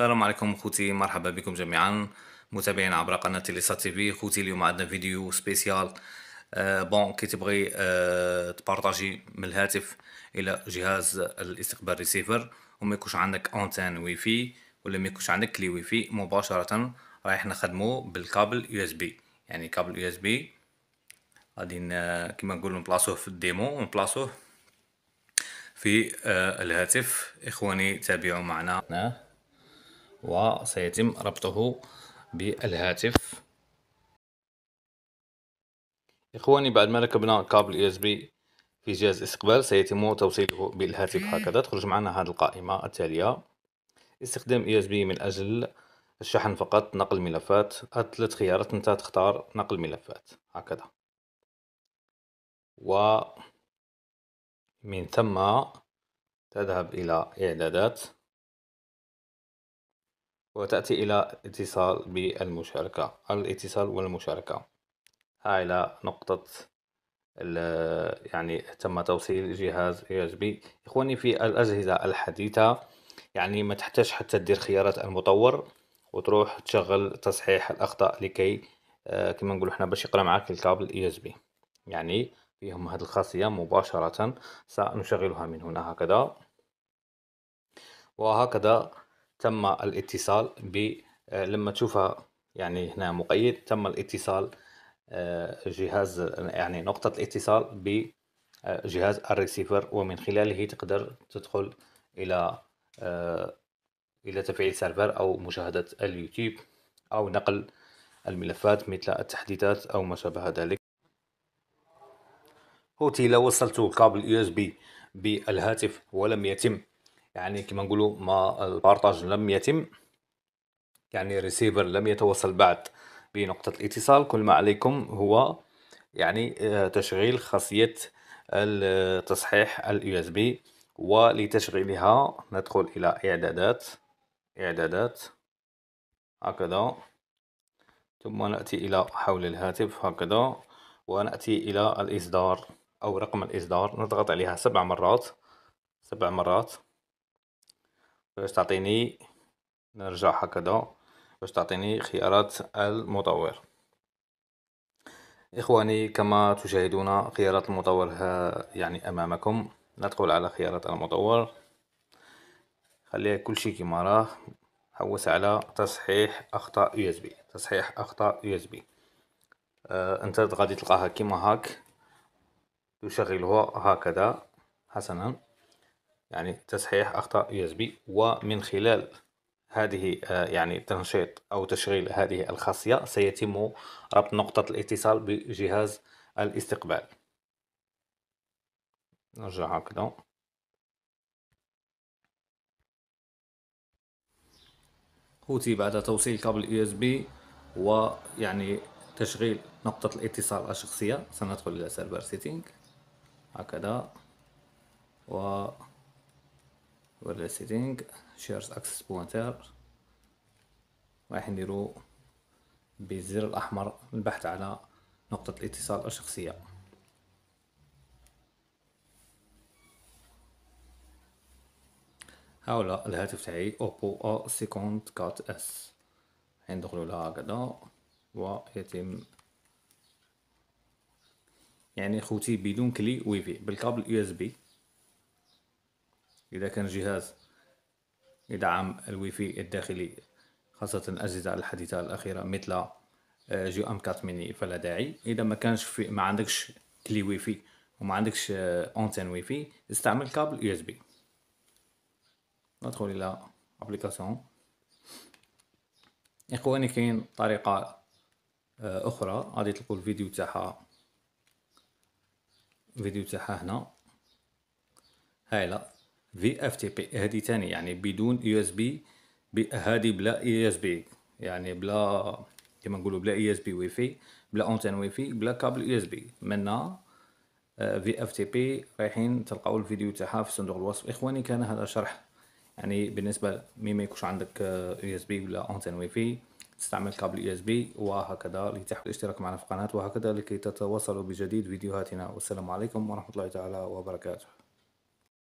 السلام عليكم خوتي مرحبا بكم جميعا متابعين عبر قناة ليسا تي في خوتي اليوم عندنا فيديو سبيسيال آه بون كي تبغي آه تبارطاجي من الهاتف الى جهاز الاستقبال ريسيفر وما يكونش عندك اونتان واي فاي ولا ما يكونش عندك كلي واي فاي مباشرة رايح نخدمو بالكابل يو اس بي يعني كابل يو اس بي غادي كيما نقولو نبلاصوه في الديمو ونبلاصوه في آه الهاتف اخواني تابعوا معنا وسيتم ربطه بالهاتف إخواني بعد ما ركبنا كابل اس بي في جهاز استقبال سيتم توصيله بالهاتف هكذا تخرج معنا هذه القائمة التالية استخدام اس بي من أجل الشحن فقط نقل ملفات ثلاث خيارات أنت تختار نقل ملفات هكذا و من ثم تذهب إلى إعدادات وتأتي إلى اتصال بالمشاركة الاتصال والمشاركة ها إلى نقطة يعني تم توصيل جهاز USB إخواني في الأجهزة الحديثة يعني ما تحتاج حتى دير خيارات المطور وتروح تشغل تصحيح الأخطاء لكي آه، كما نقول حنا باش يقرا معاك الكابل USB يعني فيهم هذه الخاصية مباشرة سنشغلها من هنا هكذا وهكذا تم الاتصال ب آه، لما تشوفها يعني هنا مقيد تم الاتصال آه، جهاز يعني نقطة الاتصال بجهاز آه، الريسيفر ومن خلاله تقدر تدخل إلى إلى تفعيل سيرفر أو مشاهدة اليوتيوب أو نقل الملفات مثل التحديثات أو ما شابه ذلك هوتي لو وصلت كابل يو اس بي بالهاتف ولم يتم يعني كما نقولوا ما البارتاج لم يتم يعني الريسيفر لم يتوصل بعد بنقطة الاتصال كل ما عليكم هو يعني آه، تشغيل خاصية تصحيح الـ اس بي ولتشغيلها ندخل إلى إعدادات إعدادات هكذا ثم نأتي إلى حول الهاتف هكذا ونأتي إلى الإصدار أو رقم الإصدار نضغط عليها سبع مرات سبع مرات باش تعطيني نرجع هكذا باش تعطيني خيارات المطور إخواني كما تشاهدون خيارات المطور ها يعني أمامكم ندخل على خيارات المطور خليها كل شيء كما راه حوس على تصحيح أخطاء يو اس بي تصحيح أخطاء يو اس بي آه، أنت غادي تلقاها كما هاك تشغلها هكذا حسنا يعني تصحيح أخطاء يو اس بي ومن خلال هذه آه، يعني تنشيط أو تشغيل هذه الخاصية سيتم ربط نقطة الاتصال بجهاز الاستقبال نرجع هكذا أوتي بعد توصيل كابل يو اس بي ويعني تشغيل نقطة الاتصال الشخصية سندخل إلى سيرفر سيتينج هكذا و ولا سيتينغ شيرز اكسس بوينتر رايح نديرو بالزر الاحمر البحث على نقطة الاتصال الشخصية هاولا الهاتف تاعي اوبو ا سيكوند كات اس ندخلو لها هكذا ويتم يعني خوتي بدون كلي ويفي بالكابل يو اس بي إذا كان جهاز يدعم الوي فاي الداخلي خاصة الأجهزة الحديثة الأخيرة مثل آه، جي أم 4 ميني فلا داعي إذا ما كانش في ما عندكش كلي وي فاي وما عندكش أونتين آه، وي فاي استعمل كابل يو اس بي ندخل إلى أبليكاسيون إخواني كاين طريقة آه، أخرى غادي تلقوا الفيديو تاعها الفيديو تاعها هنا هايله في اف تي بي هذه ثاني يعني بدون يو اس بي هذه بلا يو اس بي يعني بلا كما نقولوا بلا يو اس بي واي فاي بلا اونتين واي فاي بلا كابل يو اس بي منا آه، في اف تي بي رايحين تلقاو الفيديو تاعها في صندوق الوصف اخواني كان هذا شرح يعني بالنسبه مي ما يكونش عندك آه، يو اس بي ولا اونتين واي فاي تستعمل كابل يو اس بي وهكذا لتحت الاشتراك معنا في القناه وهكذا لكي تتواصلوا بجديد فيديوهاتنا والسلام عليكم ورحمه الله تعالى وبركاته